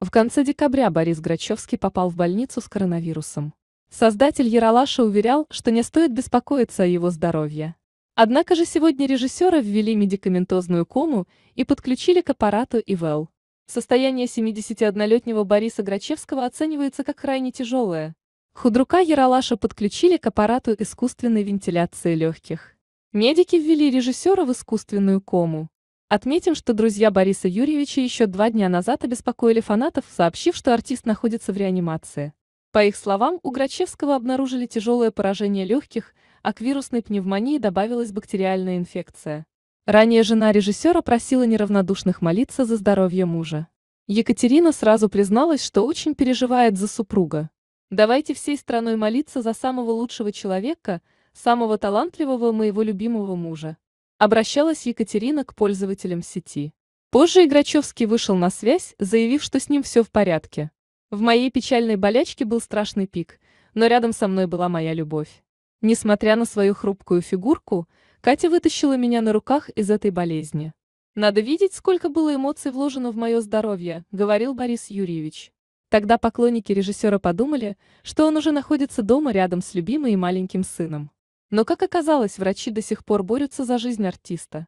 В конце декабря Борис Грачевский попал в больницу с коронавирусом. Создатель Яралаша уверял, что не стоит беспокоиться о его здоровье. Однако же сегодня режиссера ввели медикаментозную кому и подключили к аппарату ИВЛ. Состояние 71-летнего Бориса Грачевского оценивается как крайне тяжелое. Худрука Яралаша подключили к аппарату искусственной вентиляции легких. Медики ввели режиссера в искусственную кому. Отметим, что друзья Бориса Юрьевича еще два дня назад обеспокоили фанатов, сообщив, что артист находится в реанимации. По их словам, у Грачевского обнаружили тяжелое поражение легких, а к вирусной пневмонии добавилась бактериальная инфекция. Ранее жена режиссера просила неравнодушных молиться за здоровье мужа. Екатерина сразу призналась, что очень переживает за супруга. «Давайте всей страной молиться за самого лучшего человека, самого талантливого моего любимого мужа», обращалась Екатерина к пользователям сети. Позже Играчевский вышел на связь, заявив, что с ним все в порядке. В моей печальной болячке был страшный пик, но рядом со мной была моя любовь. Несмотря на свою хрупкую фигурку, Катя вытащила меня на руках из этой болезни. «Надо видеть, сколько было эмоций вложено в мое здоровье», — говорил Борис Юрьевич. Тогда поклонники режиссера подумали, что он уже находится дома рядом с любимой и маленьким сыном. Но, как оказалось, врачи до сих пор борются за жизнь артиста.